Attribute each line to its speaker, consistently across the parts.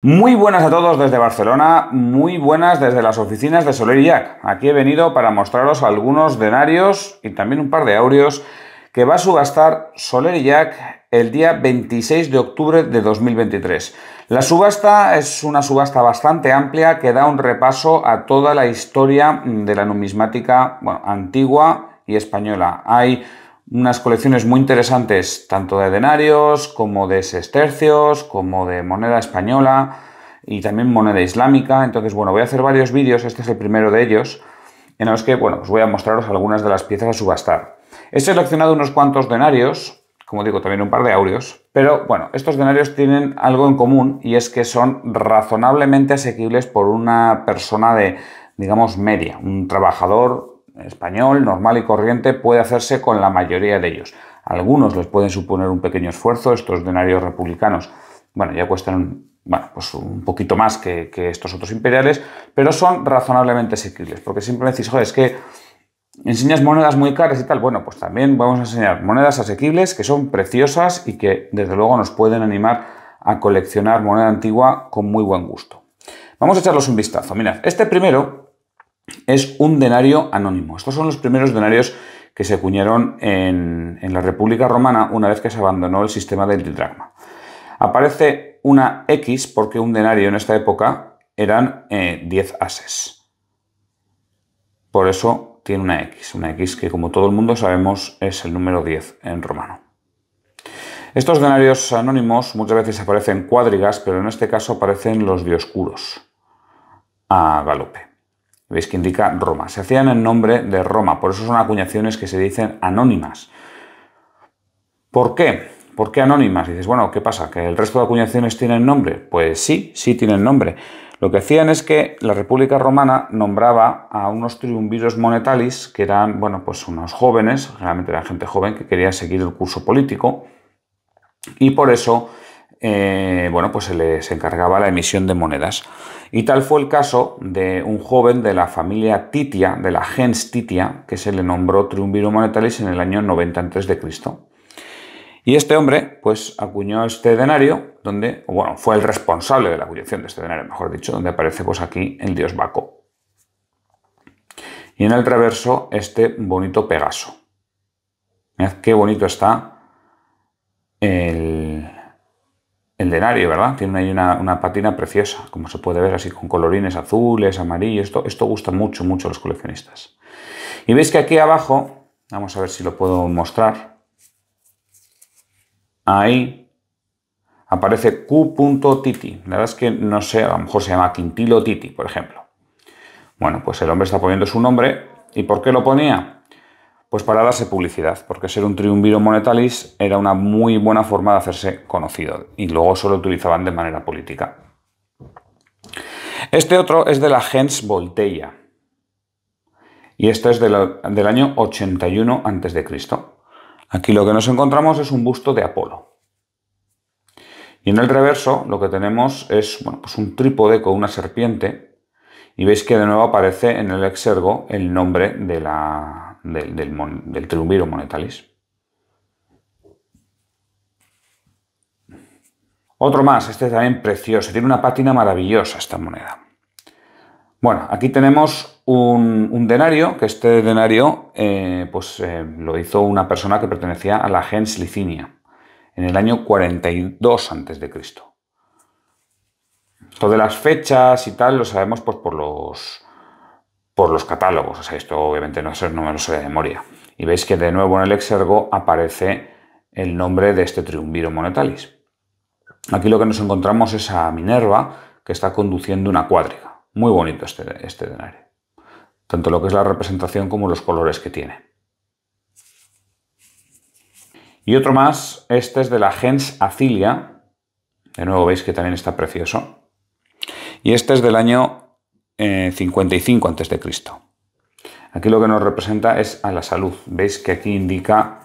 Speaker 1: Muy buenas a todos desde Barcelona, muy buenas desde las oficinas de Soler Jack. Aquí he venido para mostraros algunos denarios y también un par de aureos que va a subastar Soler Jack el día 26 de octubre de 2023. La subasta es una subasta bastante amplia que da un repaso a toda la historia de la numismática antigua y española. Hay unas colecciones muy interesantes, tanto de denarios como de sestercios, como de moneda española y también moneda islámica. Entonces, bueno, voy a hacer varios vídeos, este es el primero de ellos, en los que, bueno, os voy a mostraros algunas de las piezas a subastar. He seleccionado unos cuantos denarios, como digo, también un par de aureos, pero bueno, estos denarios tienen algo en común y es que son razonablemente asequibles por una persona de, digamos, media, un trabajador español, normal y corriente, puede hacerse con la mayoría de ellos. Algunos les pueden suponer un pequeño esfuerzo, estos denarios republicanos, bueno, ya cuestan bueno, pues un poquito más que, estos otros imperiales, pero son razonablemente asequibles, porque siempre decís, joder, es que enseñas monedas muy caras y tal, bueno, pues también vamos a enseñar monedas asequibles que son preciosas y que desde luego nos pueden animar a coleccionar moneda antigua con muy buen gusto. Vamos a echarlos un vistazo. Mirad, este primero es un denario anónimo. Estos son los primeros denarios que se acuñaron en, la República Romana una vez que se abandonó el sistema del dragma. Aparece una X porque un denario en esta época eran 10 eh, ases. Por eso tiene una X, una X que como todo el mundo sabemos es el número 10 en romano. Estos denarios anónimos muchas veces aparecen cuadrigas, pero en este caso aparecen los dioscuros a galope. Veis que indica Roma. Se hacían en nombre de Roma, por eso son acuñaciones que se dicen anónimas. ¿Por qué? ¿Por qué anónimas? dices, bueno, ¿qué pasa? ¿Que el resto de acuñaciones tienen nombre? Pues sí, sí tienen nombre. Lo que hacían es que la República Romana nombraba a unos triunviros monetalis, que eran, bueno, pues unos jóvenes, realmente era gente joven que quería seguir el curso político, y por eso eh, bueno, pues se les encargaba la emisión de monedas. Y tal fue el caso de un joven de la familia Titia, de la gens Titia, que se le nombró triunviro monetalis en el año 90 Cristo. Y este hombre, pues, acuñó este denario, donde, bueno, fue el responsable de la acuñación de este denario, mejor dicho, donde aparece, pues, aquí el dios Baco. Y en el reverso, este bonito Pegaso. Mirad qué bonito está el, el denario, ¿verdad? Tiene ahí una, una, patina preciosa, como se puede ver así con colorines azules, amarillos. Esto, esto gusta mucho, mucho a los coleccionistas. Y veis que aquí abajo, vamos a ver si lo puedo mostrar. Ahí aparece Q.titi. La verdad es que no sé, a lo mejor se llama Quintilo Titi, por ejemplo. Bueno, pues el hombre está poniendo su nombre. ¿Y por qué lo ponía? Pues para darse publicidad, porque ser un triumviro monetalis era una muy buena forma de hacerse conocido y luego solo utilizaban de manera política. Este otro es de la gens Volteia y este es del año 81 a.C. Aquí lo que nos encontramos es un busto de Apolo. Y en el reverso lo que tenemos es bueno, pues un trípode con una serpiente y veis que de nuevo aparece en el exergo el nombre de la del, del, triunviro monetalis. Otro más, este también precioso, tiene una pátina maravillosa esta moneda. Bueno, aquí tenemos un, denario, que este denario eh, pues, eh, lo hizo una persona que pertenecía a la gens Licinia, en el año 42 a.C. Lo de las fechas y tal lo sabemos pues, por los por los catálogos. O sea, esto obviamente no, es número de memoria. Y veis que de nuevo en el exergo aparece el nombre de este triunviro monetalis. Aquí lo que nos encontramos es a Minerva, que está conduciendo una cuadriga. Muy bonito este, este denario. Tanto lo que es la representación como los colores que tiene. Y otro más, este es de la gens Acilia. De nuevo veis que también está precioso. Y este es del año eh, antes 55 a.C. Aquí lo que nos representa es a la salud. Veis que aquí indica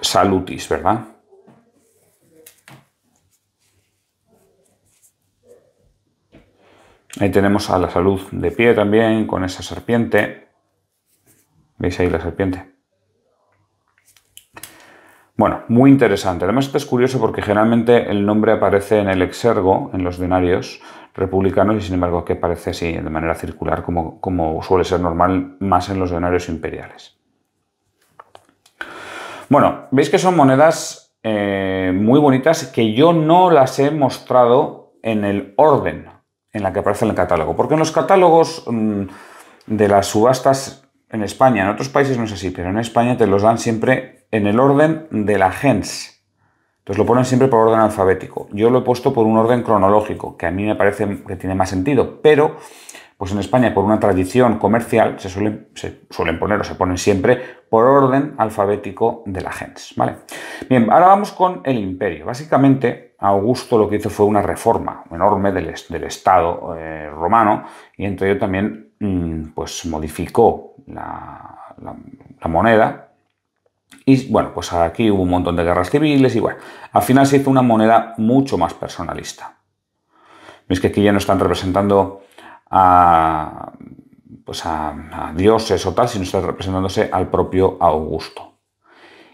Speaker 1: salutis, ¿verdad? Ahí tenemos a la salud de pie también con esa serpiente. ¿Veis ahí la serpiente? Bueno, muy interesante. Además, esto es curioso porque generalmente el nombre aparece en el exergo, en los denarios, republicanos y sin embargo que parece así de manera circular como, como suele ser normal más en los denarios imperiales. Bueno, veis que son monedas eh, muy bonitas que yo no las he mostrado en el orden en la que aparece en el catálogo, porque en los catálogos mm, de las subastas en España, en otros países no es así, pero en España te los dan siempre en el orden de la gens. Entonces lo ponen siempre por orden alfabético. Yo lo he puesto por un orden cronológico, que a mí me parece que tiene más sentido, pero pues en España por una tradición comercial se suelen, se suelen poner o se ponen siempre por orden alfabético de la gente. ¿vale? Bien, ahora vamos con el imperio. Básicamente Augusto lo que hizo fue una reforma enorme del, Estado eh, romano y entre ello también mm, pues modificó la moneda y bueno, pues aquí hubo un montón de guerras civiles y bueno, al final se hizo una moneda mucho más personalista. Es que aquí ya no están representando a, pues a, dioses o tal, sino están representándose al propio Augusto.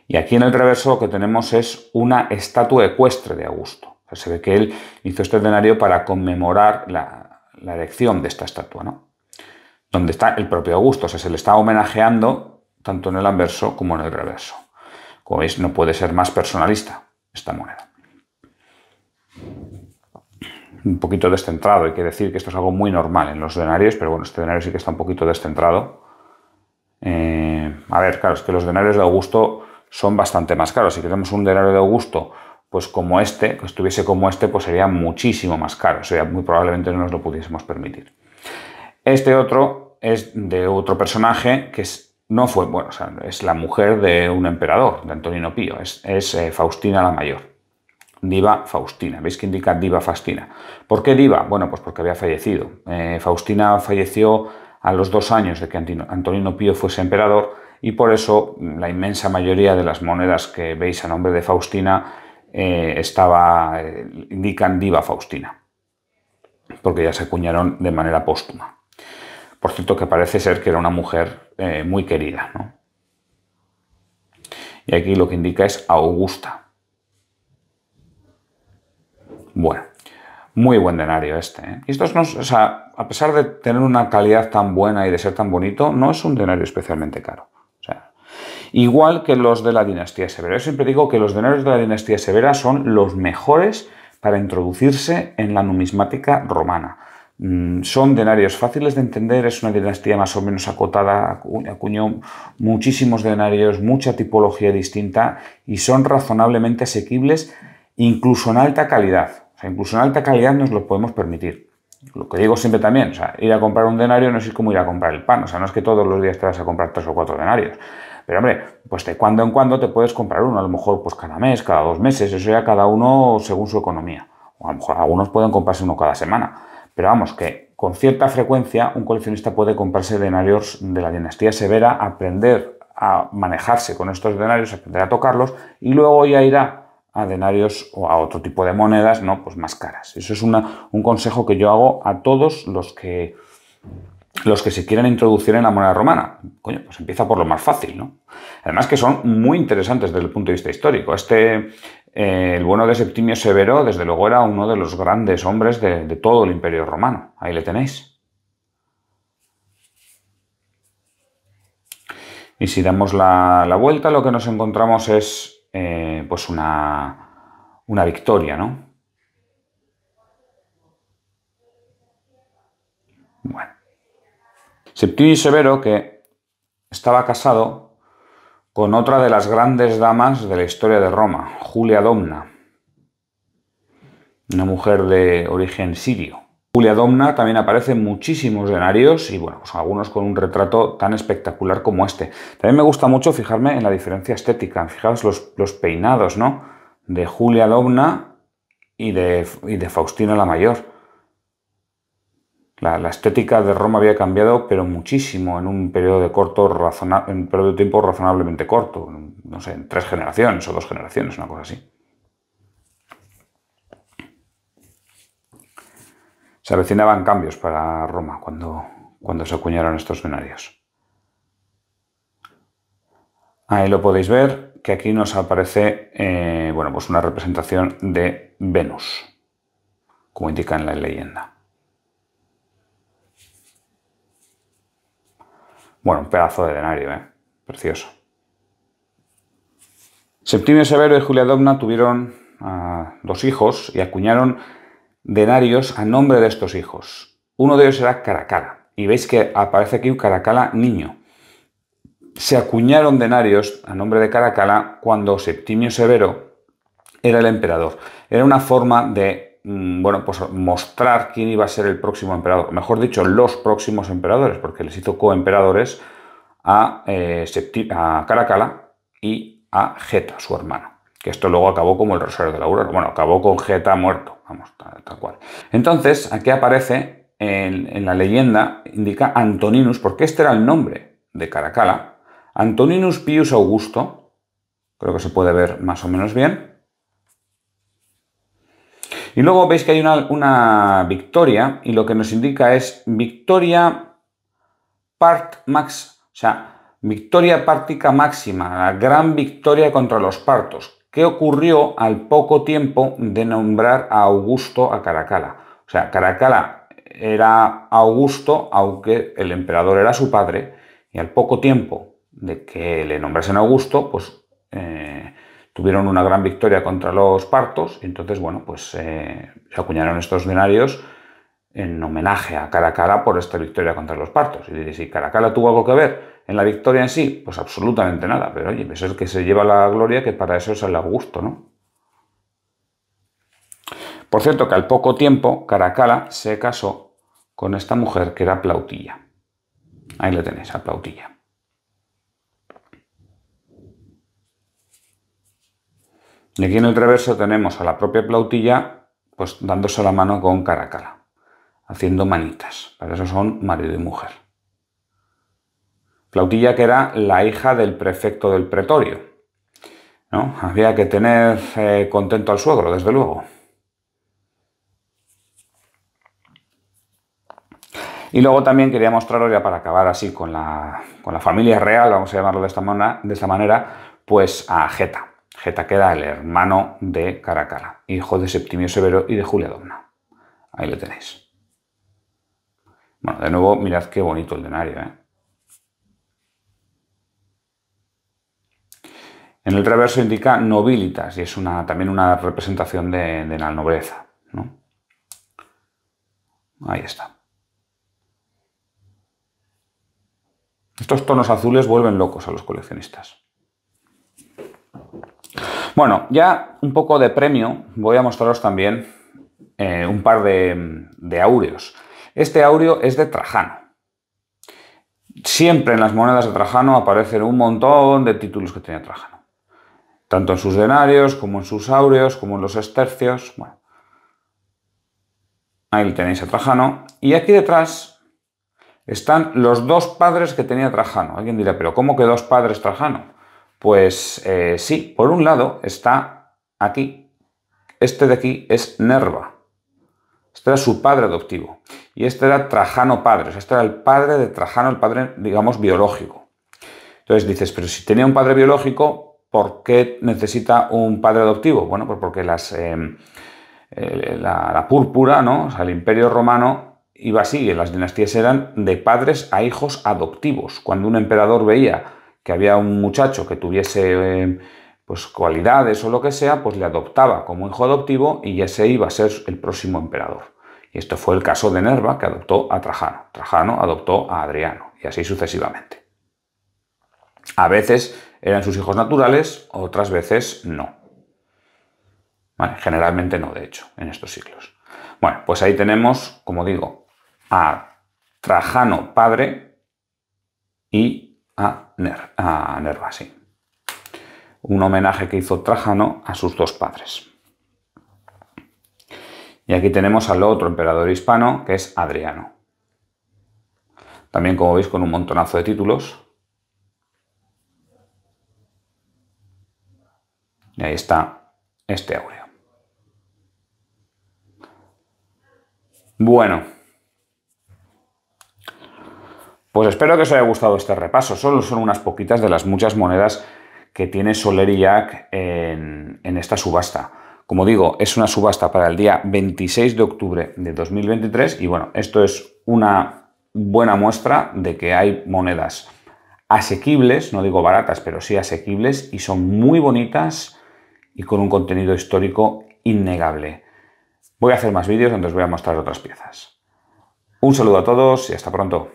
Speaker 1: Y aquí en el reverso lo que tenemos es una estatua ecuestre de Augusto. se ve que él hizo este denario para conmemorar la, la erección de esta estatua, ¿no? Donde está el propio Augusto, o sea, se le está homenajeando tanto en el anverso como en el reverso. Como veis, no puede ser más personalista esta moneda. Un poquito descentrado, hay que decir que esto es algo muy normal en los denarios, pero bueno, este denario sí que está un poquito descentrado. Eh, a ver, claro, es que los denarios de Augusto son bastante más caros. Si queremos un denario de Augusto, pues como este, que estuviese como este, pues sería muchísimo más caro. O sea, muy probablemente no nos lo pudiésemos permitir. Este otro es de otro personaje que es no fue, bueno, es la mujer de un emperador, de Antonino Pío, es, eh, Faustina la Mayor. Diva Faustina, ¿veis que indica Diva Faustina? ¿Por qué Diva? Bueno, pues porque había fallecido. Eh, Faustina falleció a los dos años de que Antonino Pío fuese emperador y por eso la inmensa mayoría de las monedas que veis a nombre de Faustina eh, estaba, indican Diva Faustina, porque ya se acuñaron de manera póstuma. Por cierto, que parece ser que era una mujer eh, muy querida. Y aquí lo que indica es Augusta. Bueno, muy buen denario este. ¿eh? a pesar de tener una calidad tan buena y de ser tan bonito, no es un denario especialmente caro. igual que los de la dinastía severa. Yo siempre digo que los denarios de la dinastía severa son los mejores para introducirse en la numismática romana Mm, son denarios fáciles de entender, es una dinastía más o menos acotada, acuñó muchísimos denarios, mucha tipología distinta y son razonablemente asequibles incluso en alta calidad. O sea, incluso en alta calidad nos lo podemos permitir. Lo que digo siempre también, o sea, ir a comprar un denario no es como ir a comprar el pan, o sea, no es que todos los días te vas a comprar tres o cuatro denarios. Pero hombre, pues de cuando en cuando te puedes comprar uno, a lo mejor pues cada mes, cada dos meses, eso ya cada uno según su economía. O a lo mejor algunos pueden comprarse uno cada semana pero vamos, que con cierta frecuencia un coleccionista puede comprarse denarios de la dinastía severa, aprender a manejarse con estos denarios, aprender a tocarlos y luego ya irá a denarios o a otro tipo de monedas, ¿no? Pues más caras. Eso es una, un consejo que yo hago a todos los que los que se quieran introducir en la moneda romana. Coño, pues empieza por lo más fácil, ¿no? Además que son muy interesantes desde el punto de vista histórico. Este, eh, el bueno de Septimio Severo, desde luego, era uno de los grandes hombres de, todo el imperio romano. Ahí le tenéis. Y si damos la, vuelta, lo que nos encontramos es eh, pues una, una victoria, ¿no? Bueno. Septimio Severo, que estaba casado con otra de las grandes damas de la historia de Roma, Julia Domna, una mujer de origen sirio. Julia Domna también aparece en muchísimos denarios y bueno, pues algunos con un retrato tan espectacular como este. También me gusta mucho fijarme en la diferencia estética, fijaos los, los peinados, ¿no? De Julia Domna y de, y de Faustina la Mayor. La, estética de Roma había cambiado, pero muchísimo en un periodo de, corto en periodo de tiempo razonablemente corto, no sé, en tres generaciones o dos generaciones, una cosa así. Se avecinaban cambios para Roma cuando, cuando se acuñaron estos venarios. Ahí lo podéis ver, que aquí nos aparece eh, bueno, pues una representación de Venus, como indica en la leyenda. Bueno, un pedazo de denario, ¿eh? Precioso. Septimio Severo y Julia Domna tuvieron ah, dos hijos y acuñaron denarios a nombre de estos hijos. Uno de ellos era Caracala. Y veis que aparece aquí un Caracala niño. Se acuñaron denarios a nombre de Caracala cuando Septimio Severo era el emperador. Era una forma de Mm, bueno, pues mostrar quién iba a ser el próximo emperador, mejor dicho, los próximos emperadores, porque les hizo coemperadores eh, a, Caracalla y a Geta, su hermano. Que esto luego acabó como el Rosario de la Aurora. Bueno, acabó con Geta muerto, vamos, tal, cual. Entonces, aquí aparece en, en, la leyenda, indica Antoninus, porque este era el nombre de Caracalla. Antoninus Pius Augusto, creo que se puede ver más o menos bien, y luego veis que hay una, victoria y lo que nos indica es victoria part max, o sea, victoria pártica máxima, la gran victoria contra los partos, ¿Qué ocurrió al poco tiempo de nombrar a Augusto a Caracalla? O sea, Caracala era Augusto, aunque el emperador era su padre, y al poco tiempo de que le nombrasen Augusto, pues eh, tuvieron una gran victoria contra los partos, y entonces, bueno, pues eh, se acuñaron estos denarios en homenaje a Caracala por esta victoria contra los partos. Y diréis, ¿y Caracala tuvo algo que ver en la victoria en sí? Pues absolutamente nada, pero oye, pues es el que se lleva la gloria, que para eso es el Augusto, ¿no? Por cierto, que al poco tiempo Caracala se casó con esta mujer que era Plautilla. Ahí la tenéis, a Plautilla. Y aquí en el reverso tenemos a la propia plautilla pues dándose la mano con caracala, haciendo manitas. Para eso son marido y mujer. Plautilla que era la hija del prefecto del pretorio. ¿no? Había que tener eh, contento al suegro, desde luego. Y luego también quería mostraros, ya para acabar así con la, familia real, vamos a llamarlo de esta, manera, de esta manera pues a Jeta. Geta queda el hermano de Caracala, hijo de Septimio Severo y de Julia Domna. Ahí lo tenéis. Bueno, de nuevo, mirad qué bonito el denario. ¿eh? En el reverso indica nobilitas y es también una representación de, la nobleza. Ahí está. Estos tonos azules vuelven locos a los coleccionistas. Bueno, ya un poco de premio, voy a mostraros también eh, un par de, de aureos. Este aureo es de Trajano. Siempre en las monedas de Trajano aparecen un montón de títulos que tenía Trajano. Tanto en sus denarios, como en sus aureos, como en los estercios. Bueno, ahí tenéis a Trajano. Y aquí detrás están los dos padres que tenía Trajano. Alguien dirá, pero ¿cómo que dos padres Trajano? Pues eh, sí, por un lado está aquí. Este de aquí es Nerva. Este era su padre adoptivo. Y este era Trajano Padres, este era el padre de Trajano, el padre, digamos, biológico. Entonces dices, pero si tenía un padre biológico, ¿por qué necesita un padre adoptivo? Bueno, pues porque las, eh, eh, la, púrpura, ¿no? O sea, el imperio romano iba así, las dinastías eran de padres a hijos adoptivos. Cuando un emperador veía que había un muchacho que tuviese em, pues cualidades o lo que sea, pues le adoptaba como hijo adoptivo y ese iba a ser el próximo emperador. Y esto fue el caso de Nerva, que adoptó a Trajano. Trajano adoptó a Adriano, y así sucesivamente. A veces eran sus hijos naturales, otras veces no. generalmente no, de hecho, en estos siglos. Bueno, pues ahí tenemos, como digo, a Trajano padre y a a a Un homenaje que hizo Trajano a sus dos padres. Y aquí tenemos al otro emperador hispano, que es Adriano. También, como veis, con un montonazo de títulos. Y ahí está este áureo. Bueno. Pues espero que os haya gustado este repaso. Solo son unas poquitas de las muchas monedas que tiene y Jack en esta subasta. Como digo, es una subasta para el día 26 de octubre de 2023 y bueno, esto es una buena muestra de que hay monedas asequibles, no digo baratas, pero sí asequibles y son muy bonitas y con un contenido histórico innegable. Voy a hacer más vídeos donde os voy a mostrar otras piezas. Un saludo a todos y hasta pronto.